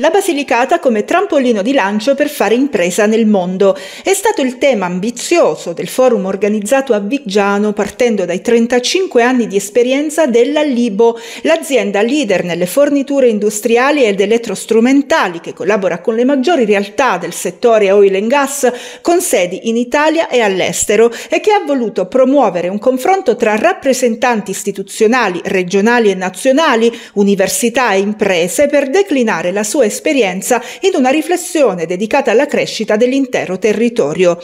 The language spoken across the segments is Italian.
La Basilicata come trampolino di lancio per fare impresa nel mondo è stato il tema ambizioso del forum organizzato a Viggiano partendo dai 35 anni di esperienza della Libo, l'azienda leader nelle forniture industriali ed elettrostrumentali che collabora con le maggiori realtà del settore oil and gas con sedi in Italia e all'estero e che ha voluto promuovere un confronto tra rappresentanti istituzionali, regionali e nazionali, università e imprese per declinare la sua esperienza in una riflessione dedicata alla crescita dell'intero territorio.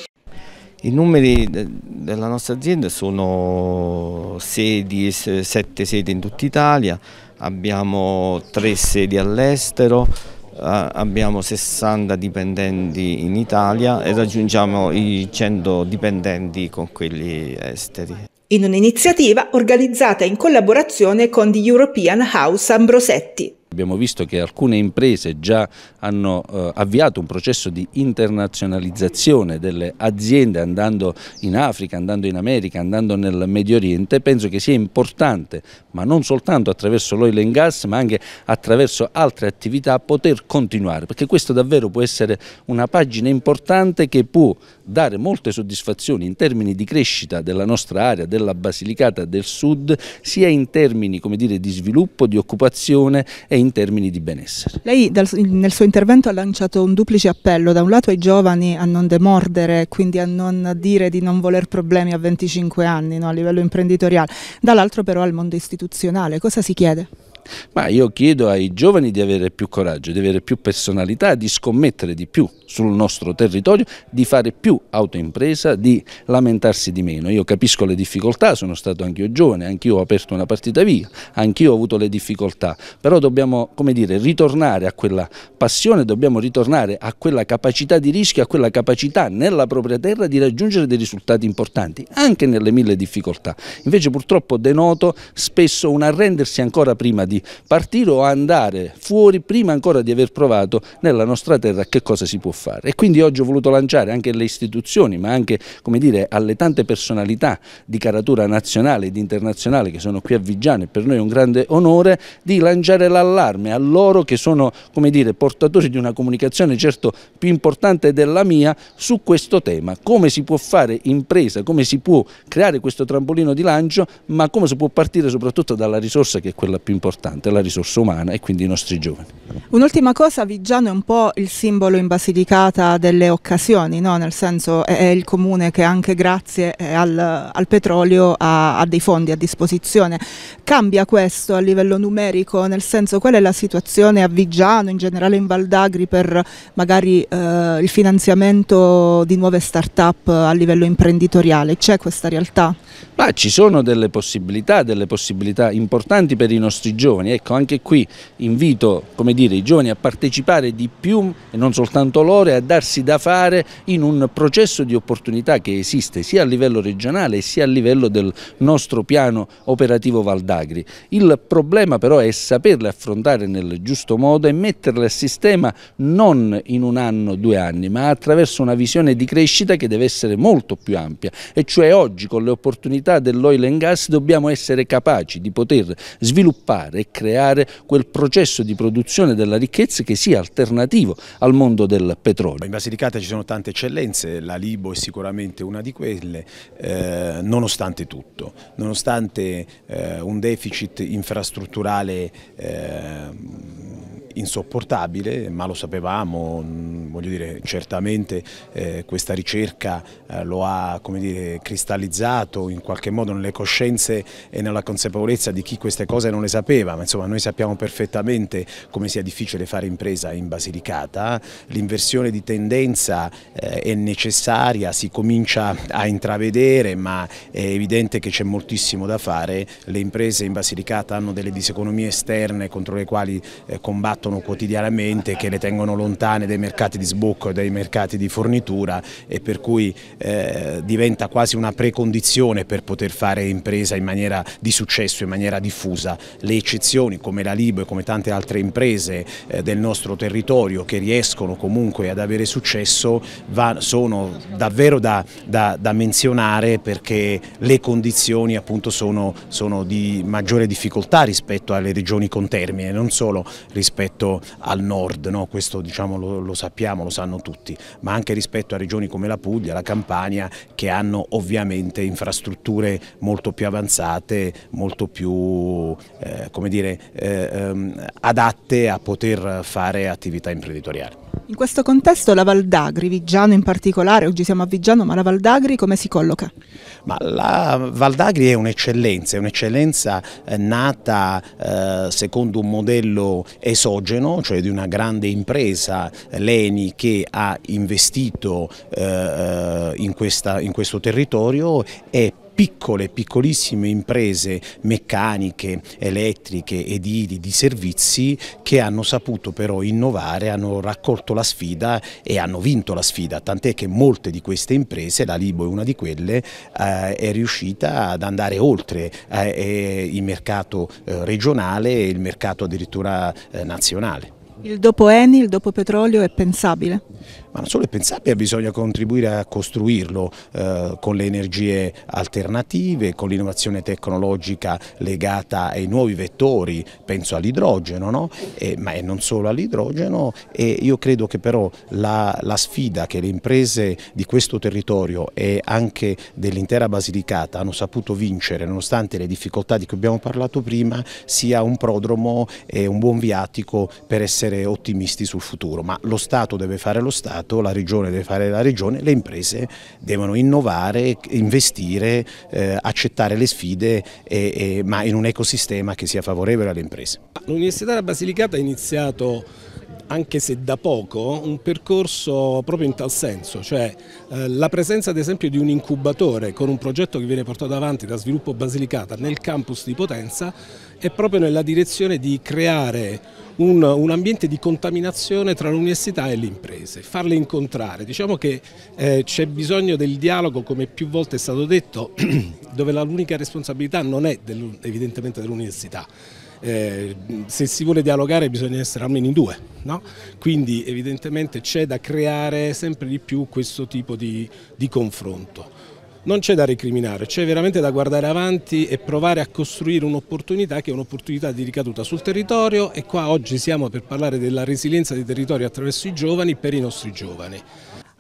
I numeri della nostra azienda sono sedi, sette sedi in tutta Italia, abbiamo tre sedi all'estero, abbiamo 60 dipendenti in Italia e raggiungiamo i 100 dipendenti con quelli esteri in un'iniziativa organizzata in collaborazione con the European House Ambrosetti. Abbiamo visto che alcune imprese già hanno eh, avviato un processo di internazionalizzazione delle aziende andando in Africa, andando in America, andando nel Medio Oriente. Penso che sia importante, ma non soltanto attraverso l'oil and gas, ma anche attraverso altre attività poter continuare, perché questo davvero può essere una pagina importante che può dare molte soddisfazioni in termini di crescita della nostra area, della Basilicata, del Sud, sia in termini dire, di sviluppo, di occupazione e in termini di benessere. Lei dal, nel suo intervento ha lanciato un duplice appello, da un lato ai giovani a non demordere, quindi a non dire di non voler problemi a 25 anni no, a livello imprenditoriale, dall'altro però al mondo istituzionale. Cosa si chiede? Ma io chiedo ai giovani di avere più coraggio, di avere più personalità, di scommettere di più sul nostro territorio, di fare più autoimpresa, di lamentarsi di meno. Io capisco le difficoltà, sono stato anch'io giovane, anch'io ho aperto una partita via, anch'io ho avuto le difficoltà, però dobbiamo dire, ritornare a quella passione, dobbiamo ritornare a quella capacità di rischio, a quella capacità nella propria terra di raggiungere dei risultati importanti, anche nelle mille difficoltà. Invece purtroppo denoto spesso un arrendersi ancora prima di di partire o andare fuori prima ancora di aver provato nella nostra terra che cosa si può fare. E quindi oggi ho voluto lanciare anche alle istituzioni, ma anche dire, alle tante personalità di caratura nazionale ed internazionale che sono qui a Viggiano e per noi è un grande onore di lanciare l'allarme a loro che sono come dire, portatori di una comunicazione certo più importante della mia su questo tema, come si può fare impresa, come si può creare questo trampolino di lancio, ma come si può partire soprattutto dalla risorsa che è quella più importante importante la risorsa umana e quindi i nostri giovani. Un'ultima cosa, Viggiano è un po' il simbolo in Basilicata delle occasioni, no? nel senso è il comune che anche grazie eh, al, al petrolio ha, ha, dei fondi a disposizione. Cambia questo a livello numerico, nel senso qual è la situazione a Viggiano, in generale in Valdagri per magari eh, il finanziamento di nuove start-up a livello imprenditoriale? C'è questa realtà? Ma ci sono delle possibilità, delle possibilità importanti per i nostri giovani giovani. Ecco, anche qui invito dire, i giovani a partecipare di più e non soltanto loro, e a darsi da fare in un processo di opportunità che esiste sia a livello regionale sia a livello del nostro piano operativo Valdagri. Il problema però è saperle affrontare nel giusto modo e metterle a sistema non in un anno, due anni, ma attraverso una visione di crescita che deve essere molto più ampia e cioè oggi con le opportunità dell'oil and gas dobbiamo essere capaci di poter sviluppare e creare quel processo di produzione della ricchezza che sia alternativo al mondo del petrolio. In Basilicata ci sono tante eccellenze, la Libo è sicuramente una di quelle, eh, nonostante tutto, nonostante eh, un deficit infrastrutturale eh, insopportabile, ma lo sapevamo, mm, voglio dire, certamente eh, questa ricerca eh, lo ha dire, cristallizzato in qualche modo nelle coscienze e nella consapevolezza di chi queste cose non le sapeva, ma insomma noi sappiamo perfettamente come sia difficile fare impresa in Basilicata, l'inversione di tendenza eh, è necessaria, si comincia a intravedere, ma è evidente che c'è moltissimo da fare, le imprese in Basilicata hanno delle diseconomie esterne contro le quali eh, combattono combattono quotidianamente, che le tengono lontane dai mercati di sbocco e dai mercati di fornitura e per cui eh, diventa quasi una precondizione per poter fare impresa in maniera di successo, in maniera diffusa. Le eccezioni come la Libo e come tante altre imprese eh, del nostro territorio che riescono comunque ad avere successo va, sono davvero da, da, da, menzionare perché le condizioni appunto sono, sono di maggiore difficoltà rispetto alle regioni con termine, non solo rispetto rispetto al nord, no? questo diciamo, lo, lo, sappiamo, lo sanno tutti, ma anche rispetto a regioni come la Puglia, la Campania che hanno ovviamente infrastrutture molto più avanzate, molto più eh, dire, eh, ehm, adatte a poter fare attività imprenditoriale. In questo contesto la Val d'Agri, Viggiano in particolare, oggi siamo a Viggiano, ma la Val d'Agri come si colloca? Ma la Val d'Agri è un'eccellenza, è un'eccellenza eh, nata eh, secondo un modello esogeno, cioè di una grande impresa, l'ENI, che ha investito eh, eh in, questa, in, questo territorio e piccole, piccolissime imprese meccaniche, elettriche, edili, di servizi che hanno saputo però innovare, hanno raccolto la sfida e hanno vinto la sfida, tant'è che molte di queste imprese, la Libo è una di quelle, eh, è riuscita ad andare oltre eh, eh il mercato eh, regionale e il mercato addirittura eh, nazionale. Il dopo Eni, il dopo petrolio è pensabile? Ma non solo è pensabile, bisogna contribuire a costruirlo eh, con le energie alternative, con l'innovazione tecnologica legata ai nuovi vettori, penso all'idrogeno, no? Eh, ma non solo all'idrogeno. io credo che però la, la sfida che le imprese di questo territorio e anche dell'intera Basilicata hanno saputo vincere, nonostante le difficoltà di cui abbiamo parlato prima, sia un prodromo e un buon viatico per essere essere ottimisti sul futuro, ma lo Stato deve fare lo Stato, la Regione deve fare la Regione, le imprese devono innovare, investire, eh, accettare le sfide, e, e, ma in un ecosistema che sia favorevole alle imprese. L'Università della Basilicata ha iniziato anche se da poco, un percorso proprio in tal senso, cioè eh, la presenza ad esempio di un incubatore con un progetto che viene portato avanti da Sviluppo Basilicata nel campus di Potenza è proprio nella direzione di creare un, un ambiente di contaminazione tra l'università e le imprese, farle incontrare. Diciamo che eh, c'è bisogno del dialogo, come più volte è stato detto, dove l'unica responsabilità non è dell evidentemente dell'università, eh, se si vuole dialogare bisogna essere almeno in due, no? quindi evidentemente c'è da creare sempre di più questo tipo di, di confronto. Non c'è da recriminare, c'è veramente da guardare avanti e provare a costruire un'opportunità che è un'opportunità di ricaduta sul territorio e qua oggi siamo per parlare della resilienza dei territori attraverso i giovani per i nostri giovani.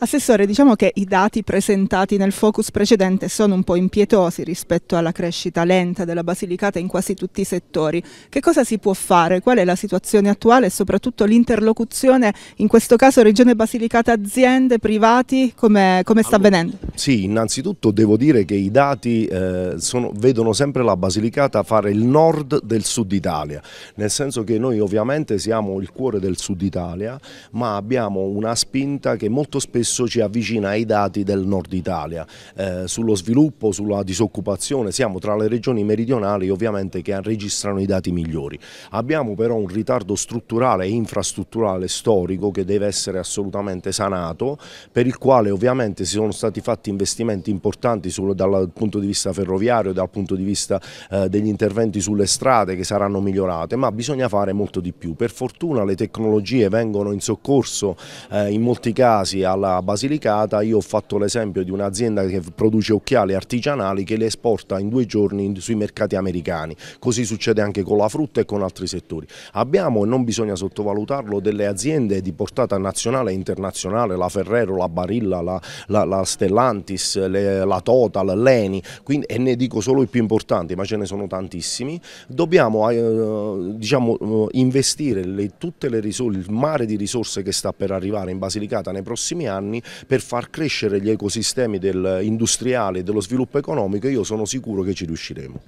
Assessore, diciamo che i dati presentati nel focus precedente sono un po' impietosi rispetto alla crescita lenta della Basilicata in quasi tutti i settori. Che cosa si può fare? Qual è la situazione attuale e soprattutto l'interlocuzione, in questo caso Regione Basilicata aziende, privati, come, come sta allora, avvenendo? Sì, innanzitutto devo dire che i dati eh, sono, vedono sempre la Basilicata fare il nord del sud Italia, nel senso che noi ovviamente siamo il cuore del sud Italia, ma abbiamo una spinta che molto spesso adesso ci avvicina ai dati del nord Italia. Eh, sullo sviluppo, sulla disoccupazione, siamo tra le regioni meridionali ovviamente che registrano i dati migliori. Abbiamo però un ritardo strutturale e infrastrutturale storico che deve essere assolutamente sanato, per il quale ovviamente si sono stati fatti investimenti importanti sul, dal punto di vista ferroviario, dal punto di vista eh, degli interventi sulle strade che saranno migliorate, ma bisogna fare molto di più. Per fortuna le tecnologie vengono in soccorso eh, in molti casi alla Basilicata io ho fatto l'esempio di un'azienda che produce occhiali artigianali che le esporta in due giorni sui mercati americani, così succede anche con la frutta e con altri settori. Abbiamo, e non bisogna sottovalutarlo, delle aziende di portata nazionale e internazionale, la Ferrero, la Barilla, la, la, la Stellantis, le, la Total, l'Eni, quindi, e ne dico solo i più importanti, ma ce ne sono tantissimi, dobbiamo eh, diciamo, eh, investire le, tutte le risorse, il mare di risorse che sta per arrivare in Basilicata nei prossimi anni anni per far crescere gli ecosistemi del, industriali e dello sviluppo economico e io sono sicuro che ci riusciremo.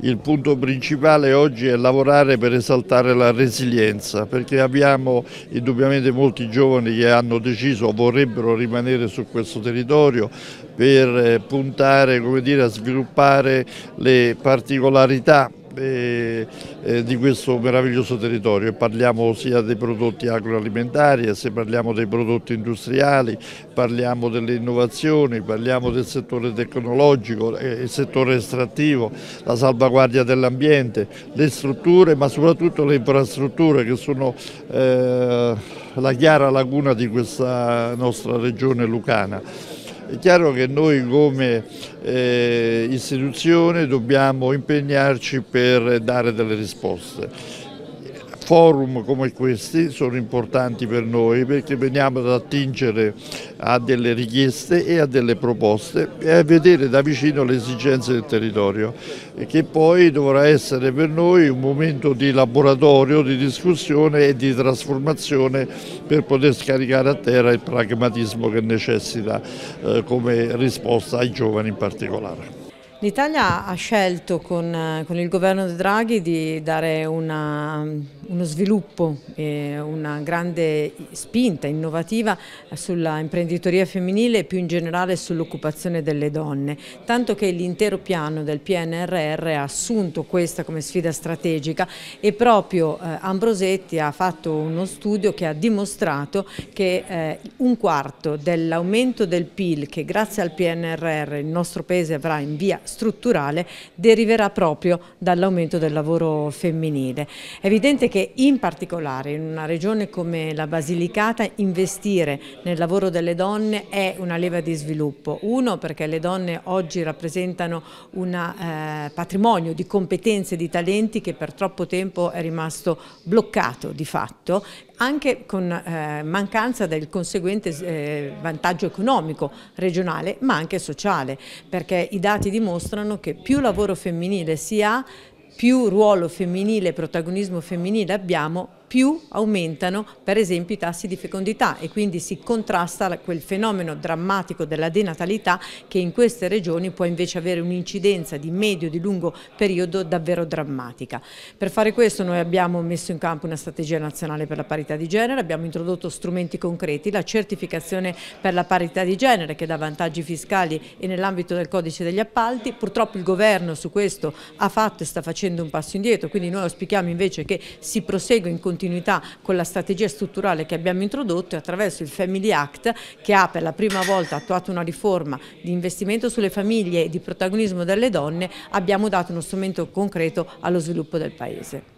Il punto principale oggi è lavorare per esaltare la resilienza perché abbiamo indubbiamente molti giovani che hanno deciso o vorrebbero rimanere su questo territorio per eh, puntare dire, a sviluppare le particolarità eh, di questo meraviglioso territorio parliamo sia dei prodotti agroalimentari, se parliamo dei prodotti industriali, parliamo delle innovazioni, parliamo del settore tecnologico, eh, il settore estrattivo, la salvaguardia dell'ambiente, le strutture ma soprattutto le infrastrutture che sono eh, la chiara laguna di questa nostra regione lucana. È chiaro che noi come eh, istituzione dobbiamo impegnarci per dare delle risposte forum come questi sono importanti per noi perché veniamo ad attingere a delle richieste e a delle proposte e a vedere da vicino le esigenze del territorio e che poi dovrà essere per noi un momento di laboratorio, di discussione e di trasformazione per poter scaricare a terra il pragmatismo che necessita eh, come risposta ai giovani in particolare. L'Italia ha scelto con, eh, con, il governo Draghi di dare una uno sviluppo, una grande spinta innovativa sulla imprenditoria femminile e più in generale sull'occupazione delle donne, tanto che l'intero piano del PNRR ha assunto questa come sfida strategica e proprio eh, Ambrosetti ha fatto uno studio che ha dimostrato che eh, un quarto dell'aumento del PIL che grazie al PNRR il nostro Paese avrà in via strutturale deriverà proprio dall'aumento del lavoro femminile. È evidente che che in particolare in una regione come la Basilicata investire nel lavoro delle donne è una leva di sviluppo. Uno perché le donne oggi rappresentano un eh, patrimonio di competenze e di talenti che per troppo tempo è rimasto bloccato di fatto anche con eh, mancanza del conseguente eh, vantaggio economico regionale ma anche sociale perché i dati dimostrano che più lavoro femminile si ha più ruolo femminile, protagonismo femminile abbiamo, più aumentano per esempio i tassi di fecondità e quindi si contrasta quel fenomeno drammatico della denatalità che in queste regioni può invece avere un'incidenza di medio e di lungo periodo davvero drammatica. Per fare questo noi abbiamo messo in campo una strategia nazionale per la parità di genere, abbiamo introdotto strumenti concreti, la certificazione per la parità di genere che dà vantaggi fiscali e nell'ambito del codice degli appalti, purtroppo il governo su questo ha fatto e sta facendo un passo indietro, quindi noi auspichiamo invece che si prosegua in continuazione continuità con la strategia strutturale che abbiamo introdotto e attraverso il Family Act che ha per la prima volta attuato una riforma di investimento sulle famiglie e di protagonismo delle donne, abbiamo dato uno strumento concreto allo sviluppo del Paese.